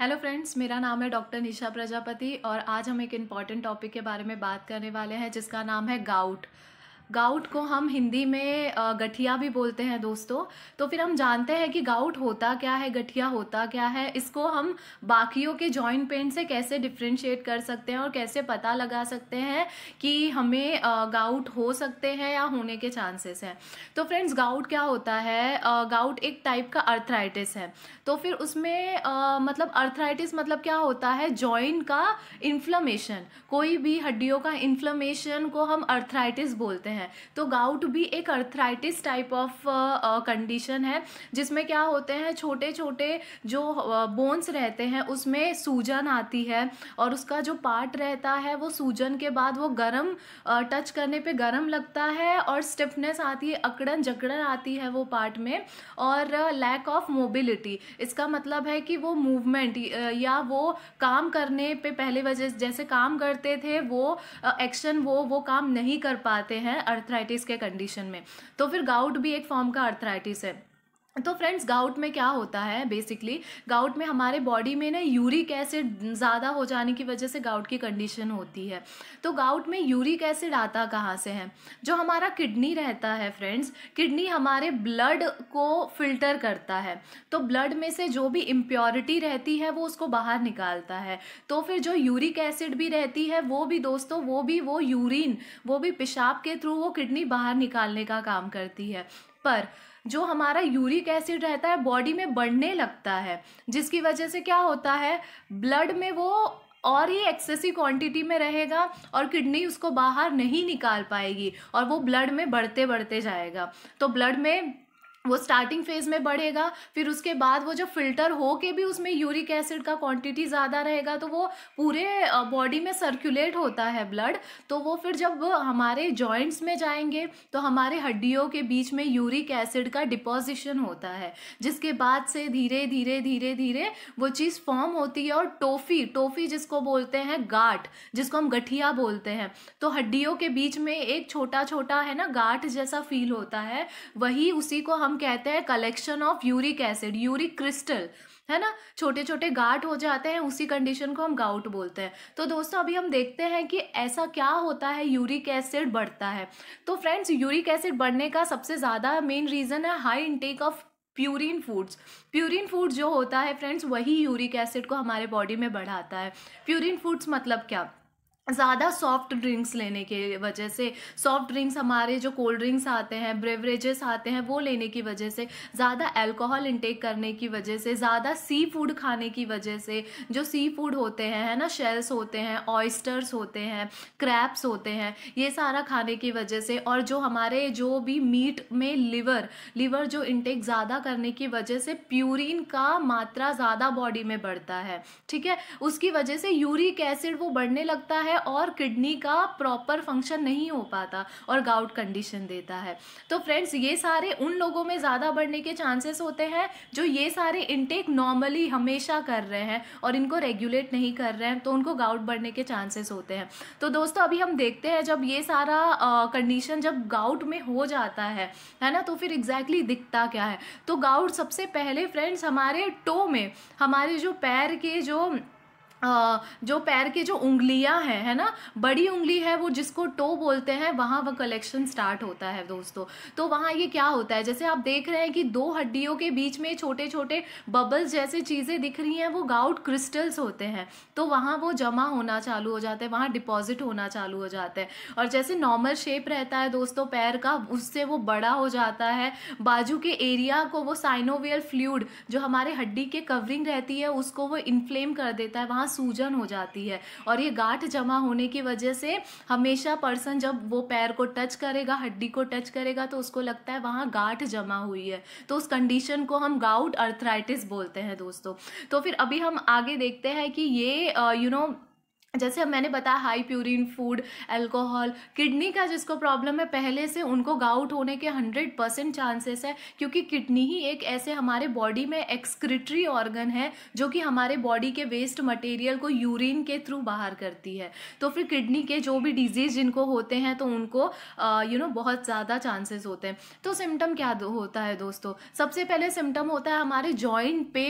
hello friends मेरा नाम है डॉक्टर निशा प्रजापति और आज हम एक इम्पॉर्टेंट टॉपिक के बारे में बात करने वाले हैं जिसका नाम है गाउट गाउट को हम हिंदी में गठिया भी बोलते हैं दोस्तों तो फिर हम जानते हैं कि गाउट होता क्या है गठिया होता क्या है इसको हम बाकियों के जॉइंट पेन से कैसे डिफ्रेंशिएट कर सकते हैं और कैसे पता लगा सकते हैं कि हमें गाउट हो सकते हैं या होने के चांसेस हैं तो फ्रेंड्स गाउट क्या होता है गाउट एक टाइप का अर्थराइटिस है तो फिर उसमें मतलब अर्थराइटिस मतलब क्या होता है जॉइंट का इन्फ्लमेशन कोई भी हड्डियों का इन्फ्लमेशन को हम अर्थराइटिस बोलते हैं हैं तो गाउट भी एक अर्थराइटिस टाइप ऑफ कंडीशन है जिसमें क्या होते हैं छोटे छोटे जो बोन्स uh, रहते हैं उसमें सूजन आती है और उसका जो पार्ट रहता है वो सूजन के बाद वो गर्म टच uh, करने पे गर्म लगता है और स्टिफनेस आती है अकड़न जकड़न आती है वो पार्ट में और लैक ऑफ मोबिलिटी इसका मतलब है कि वो मूवमेंट uh, या वो काम करने पे पहले वजह जैसे काम करते थे वो एक्शन वो वो काम नहीं कर पाते हैं अर्थराइटिस के कंडीशन में तो फिर गाउट भी एक फॉर्म का अर्थराइटिस है तो फ्रेंड्स गाउट में क्या होता है बेसिकली गाउट में हमारे बॉडी में ना यूरिक एसिड ज़्यादा हो जाने की वजह से गाउट की कंडीशन होती है तो गाउट में यूरिक एसिड आता कहाँ से है जो हमारा किडनी रहता है फ्रेंड्स किडनी हमारे ब्लड को फिल्टर करता है तो ब्लड में से जो भी इम्प्योरिटी रहती है वो उसको बाहर निकालता है तो फिर जो यूरिक एसिड भी रहती है वो भी दोस्तों वो भी वो यूरिन वो भी पेशाब के थ्रू वो किडनी बाहर निकालने का काम करती है पर जो हमारा यूरिक एसिड रहता है बॉडी में बढ़ने लगता है जिसकी वजह से क्या होता है ब्लड में वो और ही एक्सेसिव क्वांटिटी में रहेगा और किडनी उसको बाहर नहीं निकाल पाएगी और वो ब्लड में बढ़ते बढ़ते जाएगा तो ब्लड में वो स्टार्टिंग फेज में बढ़ेगा फिर उसके बाद वो जब फिल्टर हो के भी उसमें यूरिक एसिड का क्वांटिटी ज़्यादा रहेगा तो वो पूरे बॉडी में सर्कुलेट होता है ब्लड तो वो फिर जब हमारे जॉइंट्स में जाएंगे तो हमारे हड्डियों के बीच में यूरिक एसिड का डिपोजिशन होता है जिसके बाद से धीरे धीरे धीरे धीरे वो चीज़ फॉर्म होती है और टोफी टोफी जिसको बोलते हैं गाठ जिसको हम गठिया बोलते हैं तो हड्डियों के बीच में एक छोटा छोटा है ना गाठ जैसा फील होता है वही उसी को हम कहते हैं collection of uric acid uric crystal है ना छोटे छोटे गाट हो जाते हैं उसी कंडीशन को हम गाउट बोलते हैं तो दोस्तों अभी हम देखते हैं कि ऐसा क्या होता है यूरिक एसिड बढ़ता है तो फ्रेंड्स यूरिक एसिड बढ़ने का सबसे ज़्यादा मेन रीज़न है high intake of purine foods purine food जो होता है फ्रेंड्स वही यूरिक एसिड को हमारे बॉडी में बढ़ाता है प्यूरिन फूड्स मतलब क्या ज़्यादा सॉफ्ट ड्रिंक्स लेने के वजह से सॉफ्ट ड्रिंक्स हमारे जो कोल्ड ड्रिंक्स आते हैं ब्रेवरेजेस आते हैं वो लेने की वजह से ज़्यादा अल्कोहल इंटेक करने की वजह से ज़्यादा सी फूड खाने की वजह से जो सी फूड होते हैं है ना शेल्स होते हैं ऑयस्टर्स होते हैं क्रैप्स होते हैं ये सारा खाने की वजह से और जो हमारे जो भी मीट में लिवर लिवर जो इंटेक ज़्यादा करने की वजह से प्यूरिन का मात्रा ज़्यादा बॉडी में बढ़ता है ठीक है उसकी वजह से यूरिक एसिड वो बढ़ने लगता है और किडनी का प्रॉपर फंक्शन नहीं हो पाता और गाउट कंडीशन देता है तो फ्रेंड्स ये सारे उन लोगों में ज़्यादा बढ़ने के चांसेस होते हैं जो ये सारे इनटेक नॉर्मली हमेशा कर रहे हैं और इनको रेगुलेट नहीं कर रहे हैं तो उनको गाउट बढ़ने के चांसेस होते हैं तो दोस्तों अभी हम देखते हैं जब ये सारा कंडीशन जब गाउट में हो जाता है है ना तो फिर एग्जैक्टली exactly दिखता क्या है तो गाउट सबसे पहले फ्रेंड्स हमारे टो में हमारे जो पैर के जो जो पैर की जो उंगलियां हैं है ना बड़ी उंगली है वो जिसको टो बोलते हैं वहाँ वह कलेक्शन स्टार्ट होता है दोस्तों तो वहाँ ये क्या होता है जैसे आप देख रहे हैं कि दो हड्डियों के बीच में छोटे छोटे बबल्स जैसे चीज़ें दिख रही हैं वो गाउट क्रिस्टल्स होते हैं तो वहाँ वो जमा होना चालू हो जाते हैं वहाँ डिपॉजिट होना चालू हो जाते हैं और जैसे नॉर्मल शेप रहता है दोस्तों पैर का उससे वो बड़ा हो जाता है बाजू के एरिया को वो साइनोवियल फ्लूड जो हमारे हड्डी के कवरिंग रहती है उसको वो इन्फ्लेम कर देता है वहाँ सूजन हो जाती है और ये गांठ जमा होने की वजह से हमेशा पर्सन जब वो पैर को टच करेगा हड्डी को टच करेगा तो उसको लगता है वहाँ गांठ जमा हुई है तो उस कंडीशन को हम गाउट अर्थराइटिस बोलते हैं दोस्तों तो फिर अभी हम आगे देखते हैं कि ये यू नो you know, जैसे मैंने बताया high purine food alcohol kidney का जिसको प्रॉब्लम है पहले से उनको गाउट होने के हंड्रेड परसेंट चांसेस है क्योंकि किडनी ही एक ऐसे हमारे बॉडी में एक्सक्रिटरी ऑर्गन है जो कि हमारे बॉडी के वेस्ट मटेरियल को यूरिन के थ्रू बाहर करती है तो फिर किडनी के जो भी डिजीज जिनको होते हैं तो उनको यू नो you know, बहुत ज़्यादा चांसेस होते हैं तो सिम्टम क्या होता है दोस्तों सबसे पहले सिम्टम होता है हमारे जॉइंट पे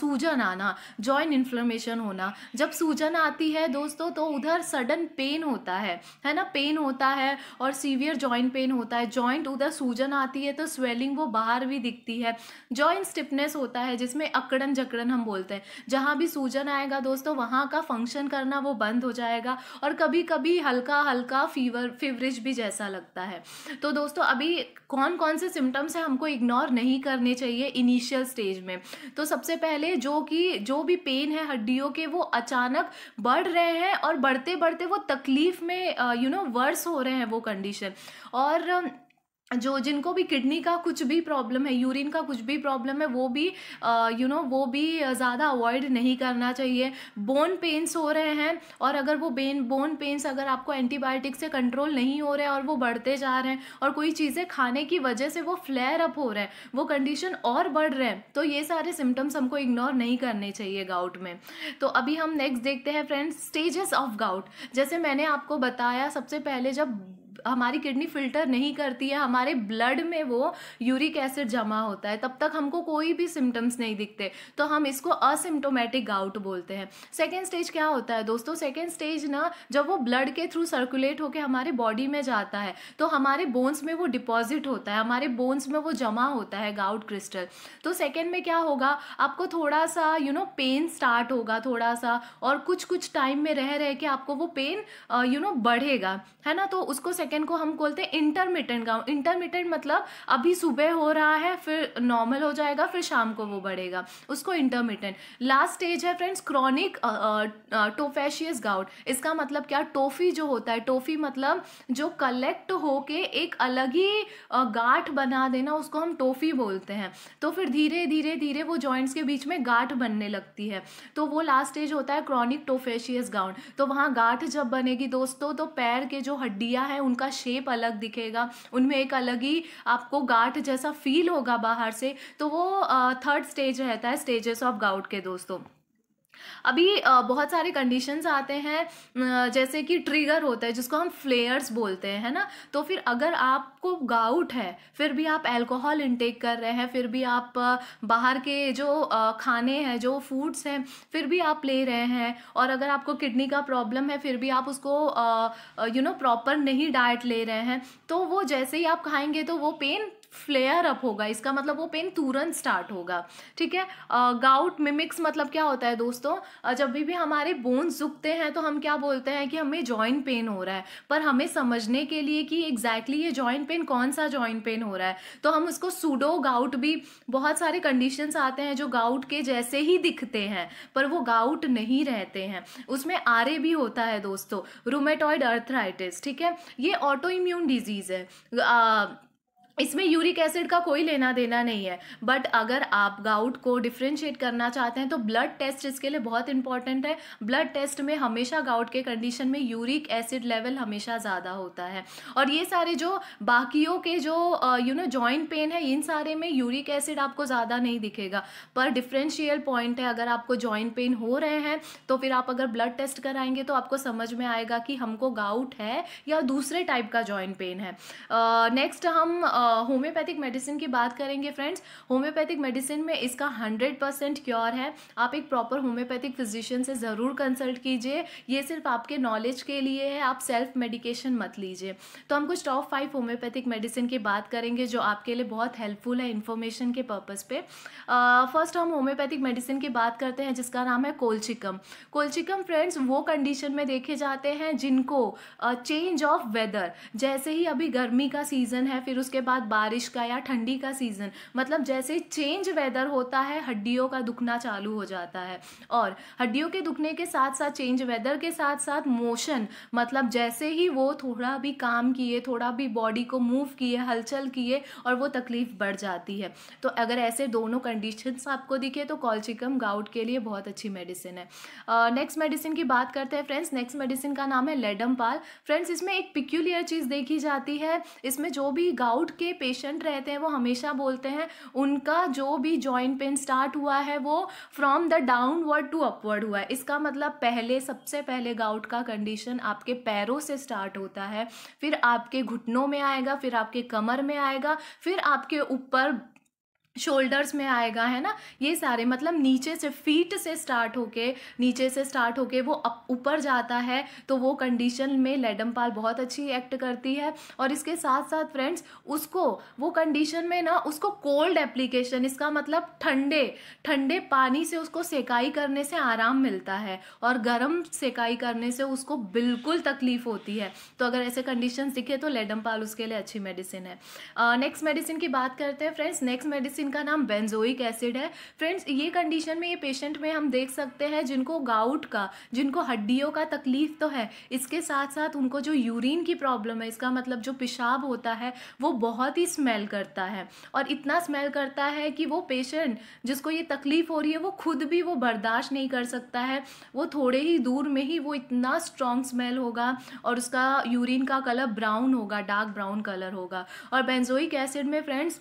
सूजन आना जॉइंट इन्फ्लोमेशन होना जब सूजन आती है दोस्तों तो उधर सडन पेन होता है है ना पेन होता है और सीवियर जॉइंट पेन होता है जॉइंट उधर सूजन आती है तो स्वेलिंग वो बाहर भी दिखती है जॉइंट स्टिफनेस होता है जिसमें अकड़न जकड़न हम बोलते हैं जहाँ भी सूजन आएगा दोस्तों वहाँ का फंक्शन करना वो बंद हो जाएगा और कभी कभी हल्का हल्का फीवर फीवरिज भी जैसा लगता है तो दोस्तों अभी कौन कौन से सिम्टम्स हैं हमको इग्नोर नहीं करने चाहिए इनिशियल स्टेज में तो सबसे पहले जो कि जो भी पेन है हड्डियों के वो अचानक बढ़ रहे रहे हैं और बढ़ते बढ़ते वो तकलीफ़ में यू नो वर्स हो रहे हैं वो कंडीशन और जो जिनको भी किडनी का कुछ भी प्रॉब्लम है यूरिन का कुछ भी प्रॉब्लम है वो भी यू नो वो भी ज़्यादा अवॉइड नहीं करना चाहिए बोन पेन्स हो रहे हैं और अगर वो बेन बोन पेन्स अगर आपको एंटीबायोटिक से कंट्रोल नहीं हो रहे और वो बढ़ते जा रहे हैं और कोई चीज़ें खाने की वजह से वो फ्लेयर अप हो रहे हैं वो कंडीशन और बढ़ रहे हैं तो ये सारे सिम्टम्स हमको इग्नोर नहीं करने चाहिए गाउट में तो अभी हम नेक्स्ट देखते हैं फ्रेंड्स स्टेजेस ऑफ गाउट जैसे मैंने आपको बताया सबसे पहले जब हमारी किडनी फिल्टर नहीं करती है हमारे ब्लड में वो यूरिक एसिड जमा होता है तब तक हमको कोई भी सिम्टम्स नहीं दिखते तो हम इसको असिम्टोमेटिक गाउट बोलते हैं सेकेंड स्टेज क्या होता है दोस्तों सेकेंड स्टेज ना जब वो ब्लड के थ्रू सर्कुलेट होकर हमारे बॉडी में जाता है तो हमारे बोन्स में वो डिपॉजिट होता है हमारे बोन्स में वो जमा होता है गाउट क्रिस्टल तो सेकेंड में क्या होगा आपको थोड़ा सा यू नो पेन स्टार्ट होगा थोड़ा सा और कुछ कुछ टाइम में रह रहे के आपको वो पेन यू नो बढ़ेगा है ना तो उसको सेकेंड सेकेंड को हम बोलते हैं इंटरमीडियंट गाउन इंटरमीडियंट मतलब अभी सुबह हो रहा है फिर नॉर्मल हो जाएगा फिर शाम को वो बढ़ेगा उसको इंटरमीडियंट लास्ट स्टेज है फ्रेंड्स क्रॉनिक टोफेशियस गाउट इसका मतलब क्या टोफी जो होता है टोफी मतलब जो कलेक्ट होके एक अलग ही गाठ बना देना उसको हम टोफी बोलते हैं तो फिर धीरे धीरे धीरे वो जॉइंट्स के बीच में गाठ बनने लगती है तो वो लास्ट स्टेज होता है क्रॉनिक टोफेशियस गाउट तो वहाँ गाठ जब बनेगी दोस्तों तो पैर के जो हड्डियाँ हैं उनका उनका शेप अलग दिखेगा उनमें एक अलग ही आपको गाठ जैसा फील होगा बाहर से तो वो थर्ड स्टेज रहता है स्टेजेस ऑफ गाउट के दोस्तों अभी बहुत सारे कंडीशंस आते हैं जैसे कि ट्रिगर होता है जिसको हम फ्लेयर्स बोलते हैं है ना तो फिर अगर आपको गाउट है फिर भी आप अल्कोहल इनटेक कर रहे हैं फिर भी आप बाहर के जो खाने हैं जो फूड्स हैं फिर भी आप ले रहे हैं और अगर आपको किडनी का प्रॉब्लम है फिर भी आप उसको यू नो प्रॉपर नहीं डाइट ले रहे हैं तो वो जैसे ही आप खाएंगे तो वो पेन फ्लेयर अप होगा इसका मतलब वो पेन तुरंत स्टार्ट होगा ठीक है गाउट मिमिक्स मतलब क्या होता है दोस्तों जब भी भी हमारे बोन्स झुकते हैं तो हम क्या बोलते हैं कि हमें जॉइंट पेन हो रहा है पर हमें समझने के लिए कि एग्जैक्टली exactly ये जॉइंट पेन कौन सा जॉइंट पेन हो रहा है तो हम उसको सूडो गाउट भी बहुत सारे कंडीशंस आते हैं जो गाउट के जैसे ही दिखते हैं पर वो गाउट नहीं रहते हैं उसमें आरे भी होता है दोस्तों रोमेटॉइड अर्थराइटिस ठीक है ये ऑटो इम्यून डिजीज़ है आ, इसमें यूरिक एसिड का कोई लेना देना नहीं है बट अगर आप गाउट को डिफ्रेंशिएट करना चाहते हैं तो ब्लड टेस्ट इसके लिए बहुत इंपॉर्टेंट है ब्लड टेस्ट में हमेशा गाउट के कंडीशन में यूरिक एसिड लेवल हमेशा ज़्यादा होता है और ये सारे जो बाकियों के जो यू नो जॉइंट पेन है इन सारे में यूरिक एसिड आपको ज़्यादा नहीं दिखेगा पर डिफ्रेंशियल पॉइंट है अगर आपको जॉइंट पेन हो रहे हैं तो फिर आप अगर ब्लड टेस्ट कराएंगे तो आपको समझ में आएगा कि हमको गाउट है या दूसरे टाइप का जॉइंट पेन है नेक्स्ट uh, हम uh, होम्योपैथिक मेडिसिन की बात करेंगे फ्रेंड्स होम्योपैथिक मेडिसिन में इसका हंड्रेड परसेंट क्योर है आप एक प्रॉपर होम्योपैथिक फिजिशियन से ज़रूर कंसल्ट कीजिए ये सिर्फ आपके नॉलेज के लिए है आप सेल्फ मेडिकेशन मत लीजिए तो हम कुछ टॉप फाइव होम्योपैथिक मेडिसिन की बात करेंगे जो आपके लिए बहुत हेल्पफुल है इन्फॉर्मेशन के पर्पज़ पे फर्स्ट हम होम्योपैथिक मेडिसिन की बात करते हैं जिसका नाम है कोलचिकम कोलचिकम फ्रेंड्स वो कंडीशन में देखे जाते हैं जिनको चेंज ऑफ वेदर जैसे ही अभी गर्मी का सीज़न है फिर उसके बाद बाद बारिश का या ठंडी का सीज़न मतलब जैसे चेंज वेदर होता है हड्डियों का दुखना चालू हो जाता है और हड्डियों के दुखने के साथ साथ चेंज वेदर के साथ साथ मोशन मतलब जैसे ही वो थोड़ा भी काम किए थोड़ा भी बॉडी को मूव किए हलचल किए और वो तकलीफ बढ़ जाती है तो अगर ऐसे दोनों कंडीशंस आपको दिखे तो कॉल्चिकम गाउट के लिए बहुत अच्छी मेडिसिन है नेक्स्ट uh, मेडिसिन की बात करते हैं फ्रेंड्स नेक्स्ट मेडिसिन का नाम है लेडम पाल फ्रेंड्स इसमें एक पिक्यूलियर चीज़ देखी जाती है इसमें जो भी गाउट के पेशेंट रहते हैं वो हमेशा बोलते हैं उनका जो भी जॉइंट पेन स्टार्ट हुआ है वो from the downward to upward हुआ है इसका मतलब पहले सबसे पहले गाउट का कंडीशन आपके पैरों से स्टार्ट होता है फिर आपके घुटनों में आएगा फिर आपके कमर में आएगा फिर आपके ऊपर शोल्डर्स में आएगा है ना ये सारे मतलब नीचे से फीट से स्टार्ट होके नीचे से स्टार्ट होके वो अप ऊपर जाता है तो वो कंडीशन में लेडम पाल बहुत अच्छी एक्ट करती है और इसके साथ साथ फ्रेंड्स उसको वो कंडीशन में ना उसको कोल्ड एप्लीकेशन इसका मतलब ठंडे ठंडे पानी से उसको सेकाई करने से आराम मिलता है और गर्म सेकाई करने से उसको बिल्कुल तकलीफ होती है तो अगर ऐसे कंडीशन दिखे तो लेडम पाल उसके लिए अच्छी मेडिसिन है नेक्स्ट uh, मेडिसिन की बात करते हैं फ्रेंड्स नेक्स्ट मेडिसिन इनका नाम बेंजोइक एसिड है फ्रेंड्स ये कंडीशन में ये पेशेंट में हम देख सकते हैं जिनको गाउट का जिनको हड्डियों का तकलीफ तो है इसके साथ साथ उनको जो यूरिन की प्रॉब्लम है इसका मतलब जो पेशाब होता है वो बहुत ही स्मेल करता है और इतना स्मेल करता है कि वो पेशेंट जिसको ये तकलीफ हो रही है वो खुद भी वो बर्दाश्त नहीं कर सकता है वो थोड़े ही दूर में ही वो इतना स्ट्रॉन्ग स्मेल होगा और उसका यूरिन का कलर ब्राउन होगा डार्क ब्राउन कलर होगा और बेंजोइक एसिड में फ्रेंड्स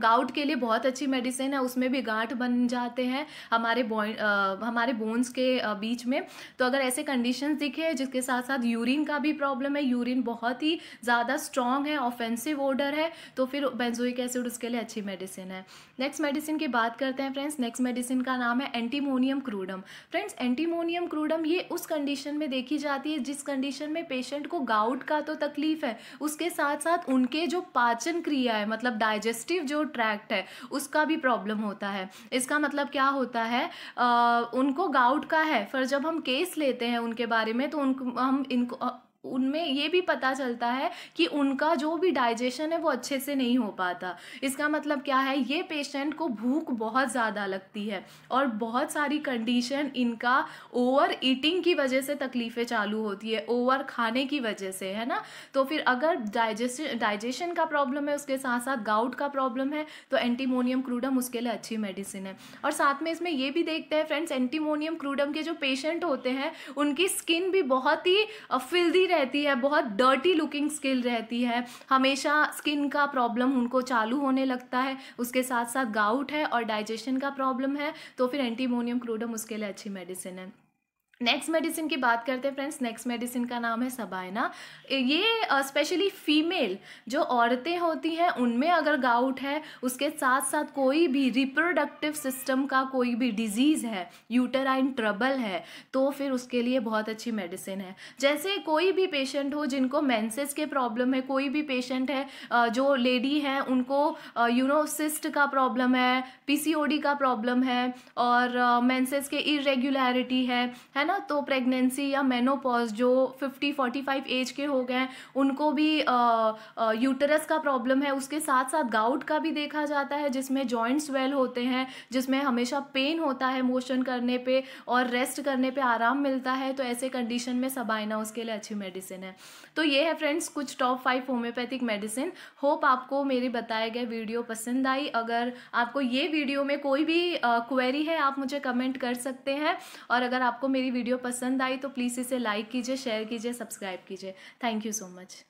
गाउट के लिए बहुत अच्छी मेडिसिन है उसमें भी गांठ बन जाते हैं हमारे आ, हमारे बोन्स के बीच में तो अगर ऐसे कंडीशंस दिखे जिसके साथ साथ यूरिन का भी प्रॉब्लम है यूरिन बहुत ही ज़्यादा स्ट्रॉन्ग है ऑफेंसिव ओडर है तो फिर बेंजोइक एसिड उसके लिए अच्छी मेडिसिन है नेक्स्ट मेडिसिन की बात करते हैं फ्रेंड्स नेक्स्ट मेडिसिन का नाम है antimonium crudum friends antimonium crudum ये उस कंडीशन में देखी जाती है जिस कंडीशन में पेशेंट को गाउट का तो तकलीफ है उसके साथ साथ उनके जो पाचन क्रिया है मतलब डाइजेस्टिव जो ट्रैक्ट है उसका भी प्रॉब्लम होता है इसका मतलब क्या होता है आ, उनको गाउट का है पर जब हम केस लेते हैं उनके बारे में तो उनको हम इनको उनमें ये भी पता चलता है कि उनका जो भी डाइजेशन है वो अच्छे से नहीं हो पाता इसका मतलब क्या है ये पेशेंट को भूख बहुत ज़्यादा लगती है और बहुत सारी कंडीशन इनका ओवर ईटिंग की वजह से तकलीफ़ें चालू होती है ओवर खाने की वजह से है ना तो फिर अगर डाइजेशन डाइजेशन का प्रॉब्लम है उसके साथ साथ गाउट का प्रॉब्लम है तो एंटीमोनियम क्रूडम उसके लिए अच्छी मेडिसिन है और साथ में इसमें ये भी देखते हैं फ्रेंड्स एंटीमोनियम क्रूडम के जो पेशेंट होते हैं उनकी स्किन भी बहुत ही फिल्दी रहती है बहुत डर्टी लुकिंग स्किल रहती है हमेशा स्किन का प्रॉब्लम उनको चालू होने लगता है उसके साथ साथ गाउट है और डाइजेशन का प्रॉब्लम है तो फिर एंटीमोनियम क्रोडम उसके लिए अच्छी मेडिसिन है नेक्स्ट मेडिसिन की बात करते हैं फ्रेंड्स नेक्स्ट मेडिसिन का नाम है सबायना ये स्पेशली फीमेल जो औरतें होती हैं उनमें अगर गाउट है उसके साथ साथ कोई भी रिप्रोडक्टिव सिस्टम का कोई भी डिजीज़ है यूटराइन ट्रबल है तो फिर उसके लिए बहुत अच्छी मेडिसिन है जैसे कोई भी पेशेंट हो जिनको मैंसेस के प्रॉब्लम है कोई भी पेशेंट है जो लेडी है उनको यूनोसिस्ट का प्रॉब्लम है पी का प्रॉब्लम है और मैंसेस के इरेग्युलरिटी है है ना ना तो प्रेगनेंसी या मेनोपॉज जो 50 45 एज के हो गए हैं उनको भी यूटरस का प्रॉब्लम है उसके साथ साथ गाउट का भी देखा जाता है जिसमें जॉइंट्स वेल होते हैं जिसमें हमेशा पेन होता है मोशन करने पे और रेस्ट करने पे आराम मिलता है तो ऐसे कंडीशन में सबाइना उसके लिए अच्छी मेडिसिन है तो ये है फ्रेंड्स कुछ top five homeopathic medicine hope आपको मेरे बताए गए वीडियो पसंद आई अगर आपको ये वीडियो में कोई भी क्वेरी है आप मुझे कमेंट कर सकते हैं और अगर आपको मेरी वीडियो पसंद आई तो प्लीज़ इसे लाइक कीजिए शेयर कीजिए सब्सक्राइब कीजिए थैंक यू सो मच